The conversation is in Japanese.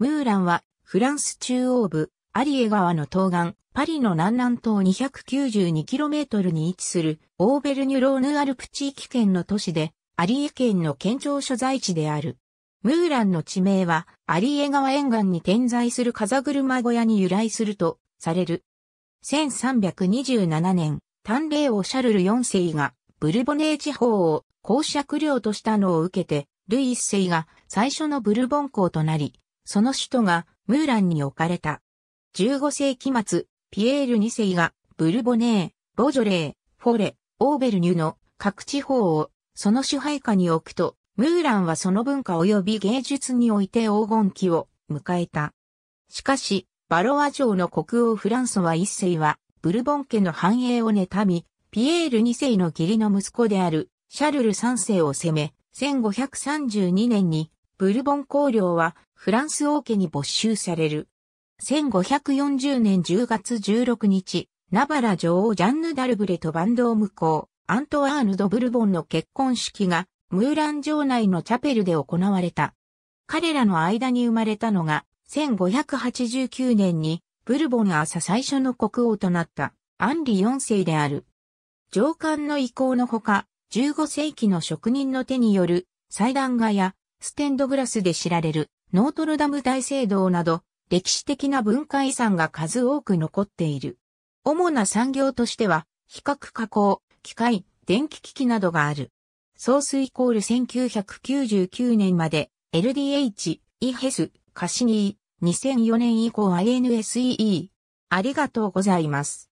ムーランはフランス中央部アリエ川の東岸、パリの南南東 292km に位置するオーベルニュローヌアルプ地域圏の都市で、アリエ県の県庁所在地である。ムーランの地名は、アリエ川沿岸に点在する風車小屋に由来するとされる。1327年、丹霊王シャルル4世がブルボネー地方を公爵領としたのを受けて、ルイ1世が最初のブルボン公となり、その首都がムーランに置かれた。15世紀末、ピエール2世がブルボネー、ボジョレー、フォレ、オーベルニュの各地方をその支配下に置くと、ムーランはその文化及び芸術において黄金期を迎えた。しかし、バロア城の国王フランソワ一世は、ブルボン家の繁栄を妬み、ピエール二世の義理の息子であるシャルル三世を攻め、1532年にブルボン公領はフランス王家に没収される。1540年10月16日、ナバラ女王ジャンヌ・ダルブレとバンドー向こう、アントワーヌ・ド・ブルボンの結婚式が、ムーラン城内のチャペルで行われた。彼らの間に生まれたのが、1589年に、ブルボン朝最初の国王となった、アンリ4世である。上官の意向のほか、15世紀の職人の手による、祭壇画やステンドグラスで知られるノートルダム大聖堂など歴史的な文化遺産が数多く残っている。主な産業としては、比較加工、機械、電気機器などがある。ソースイコール1999年まで LDH、イヘス、カシニー、2004年以降 INSEE。ありがとうございます。